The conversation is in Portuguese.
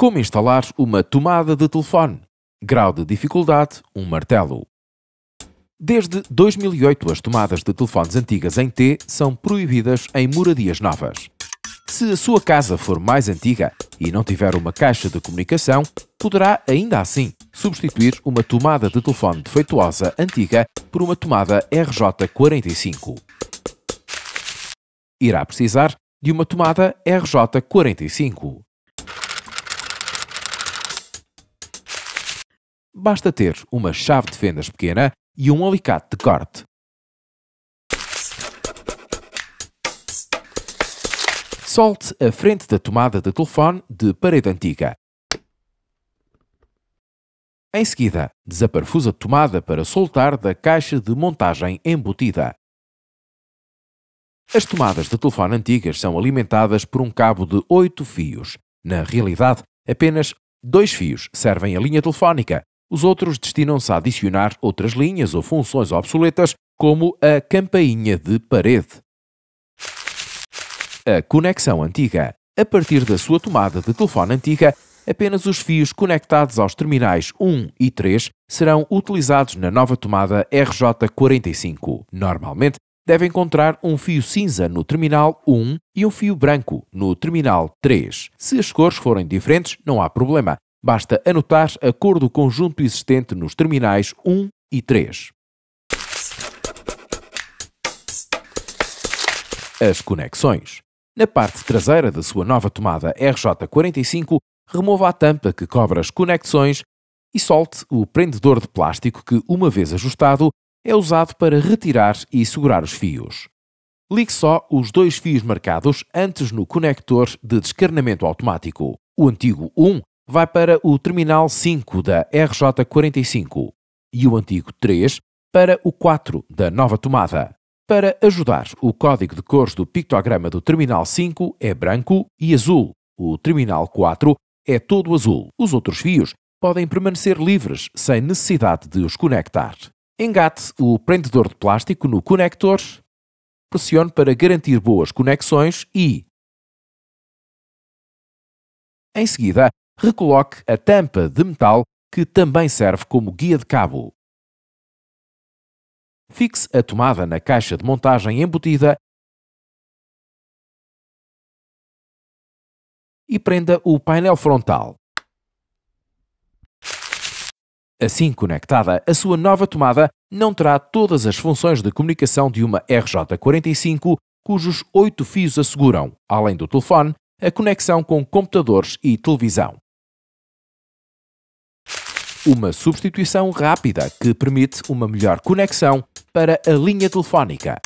Como instalar uma tomada de telefone. Grau de dificuldade: um martelo. Desde 2008, as tomadas de telefones antigas em T são proibidas em moradias novas. Se a sua casa for mais antiga e não tiver uma caixa de comunicação, poderá ainda assim substituir uma tomada de telefone defeituosa antiga por uma tomada RJ45. Irá precisar de uma tomada RJ45. basta ter uma chave de fendas pequena e um alicate de corte. Solte a frente da tomada de telefone de parede antiga. Em seguida, desaparfusa a tomada para soltar da caixa de montagem embutida. As tomadas de telefone antigas são alimentadas por um cabo de oito fios. Na realidade, apenas dois fios servem à linha telefónica os outros destinam-se a adicionar outras linhas ou funções obsoletas, como a campainha de parede. A conexão antiga. A partir da sua tomada de telefone antiga, apenas os fios conectados aos terminais 1 e 3 serão utilizados na nova tomada RJ45. Normalmente, deve encontrar um fio cinza no terminal 1 e um fio branco no terminal 3. Se as cores forem diferentes, não há problema. Basta anotar a cor do conjunto existente nos terminais 1 e 3. As conexões. Na parte traseira da sua nova tomada RJ45, remova a tampa que cobre as conexões e solte o prendedor de plástico que, uma vez ajustado, é usado para retirar e segurar os fios. Ligue só os dois fios marcados antes no conector de descarnamento automático, o antigo 1 vai para o Terminal 5 da RJ45 e o antigo 3 para o 4 da nova tomada. Para ajudar, o código de cores do pictograma do Terminal 5 é branco e azul. O Terminal 4 é todo azul. Os outros fios podem permanecer livres sem necessidade de os conectar. Engate o prendedor de plástico no conector, pressione para garantir boas conexões e. Em seguida, recoloque a tampa de metal que também serve como guia de cabo. Fixe a tomada na caixa de montagem embutida e prenda o painel frontal. Assim conectada, a sua nova tomada não terá todas as funções de comunicação de uma RJ45, cujos oito fios asseguram, além do telefone, a conexão com computadores e televisão uma substituição rápida que permite uma melhor conexão para a linha telefónica.